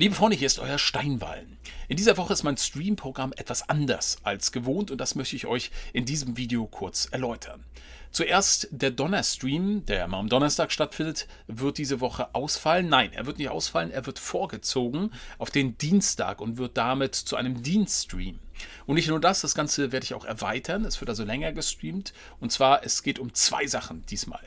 Liebe Freunde, hier ist euer Steinwallen. In dieser Woche ist mein Streamprogramm etwas anders als gewohnt und das möchte ich euch in diesem Video kurz erläutern. Zuerst der Donnerstream, der immer am Donnerstag stattfindet, wird diese Woche ausfallen. Nein, er wird nicht ausfallen, er wird vorgezogen auf den Dienstag und wird damit zu einem Dienststream. Und nicht nur das, das Ganze werde ich auch erweitern. Es wird also länger gestreamt. Und zwar, es geht um zwei Sachen diesmal.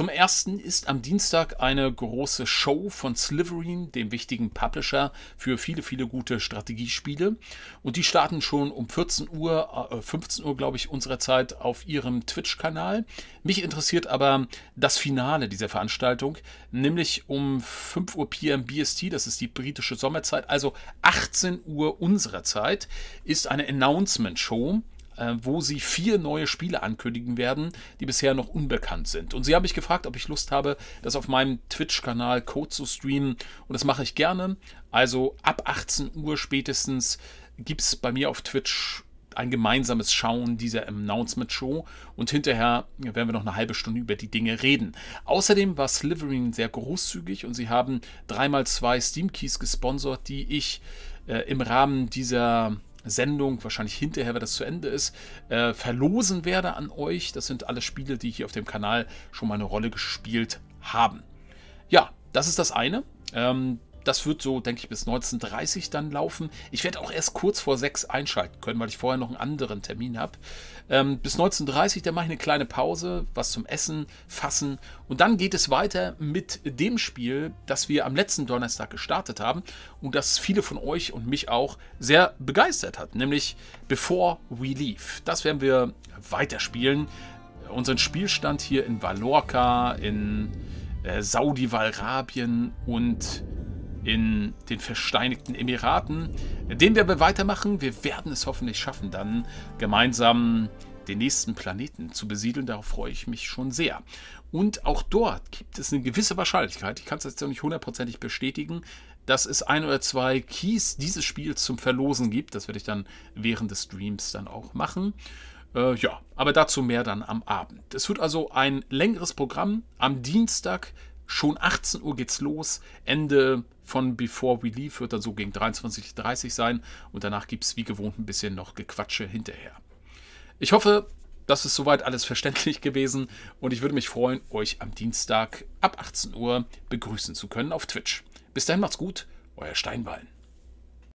Zum ersten ist am Dienstag eine große Show von Sliverine, dem wichtigen Publisher für viele, viele gute Strategiespiele. Und die starten schon um 14 Uhr, äh, 15 Uhr, glaube ich, unserer Zeit auf ihrem Twitch-Kanal. Mich interessiert aber das Finale dieser Veranstaltung, nämlich um 5 Uhr PM BST, das ist die britische Sommerzeit, also 18 Uhr unserer Zeit, ist eine Announcement-Show äh, wo sie vier neue Spiele ankündigen werden, die bisher noch unbekannt sind. Und sie haben mich gefragt, ob ich Lust habe, das auf meinem Twitch-Kanal Code zu streamen. Und das mache ich gerne. Also ab 18 Uhr spätestens gibt es bei mir auf Twitch ein gemeinsames Schauen dieser Announcement Show und hinterher werden wir noch eine halbe Stunde über die Dinge reden. Außerdem war Slivering sehr großzügig und sie haben dreimal zwei Steam Keys gesponsert, die ich äh, im Rahmen dieser Sendung, wahrscheinlich hinterher, wenn das zu Ende ist, äh, verlosen werde an euch. Das sind alle Spiele, die hier auf dem Kanal schon mal eine Rolle gespielt haben. Ja, das ist das eine. Ähm, das wird so, denke ich, bis 19.30 dann laufen. Ich werde auch erst kurz vor 6 einschalten können, weil ich vorher noch einen anderen Termin habe. Ähm, bis 19.30 dann mache ich eine kleine Pause, was zum Essen, Fassen. Und dann geht es weiter mit dem Spiel, das wir am letzten Donnerstag gestartet haben und das viele von euch und mich auch sehr begeistert hat, nämlich Before We Leave. Das werden wir weiterspielen. Unseren Spielstand hier in Valorca, in äh, Saudi-Valrabien und in den Versteinigten Emiraten, den werden wir weitermachen. Wir werden es hoffentlich schaffen, dann gemeinsam den nächsten Planeten zu besiedeln. Darauf freue ich mich schon sehr. Und auch dort gibt es eine gewisse Wahrscheinlichkeit, ich kann es jetzt noch nicht hundertprozentig bestätigen, dass es ein oder zwei Keys dieses Spiels zum Verlosen gibt. Das werde ich dann während des Streams dann auch machen. Äh, ja, aber dazu mehr dann am Abend. Es wird also ein längeres Programm. Am Dienstag Schon 18 Uhr geht's los. Ende von Before We Leave wird dann so gegen 23.30 Uhr sein. Und danach gibt es wie gewohnt ein bisschen noch Gequatsche hinterher. Ich hoffe, das ist soweit alles verständlich gewesen. Und ich würde mich freuen, euch am Dienstag ab 18 Uhr begrüßen zu können auf Twitch. Bis dahin macht's gut, euer Steinbein.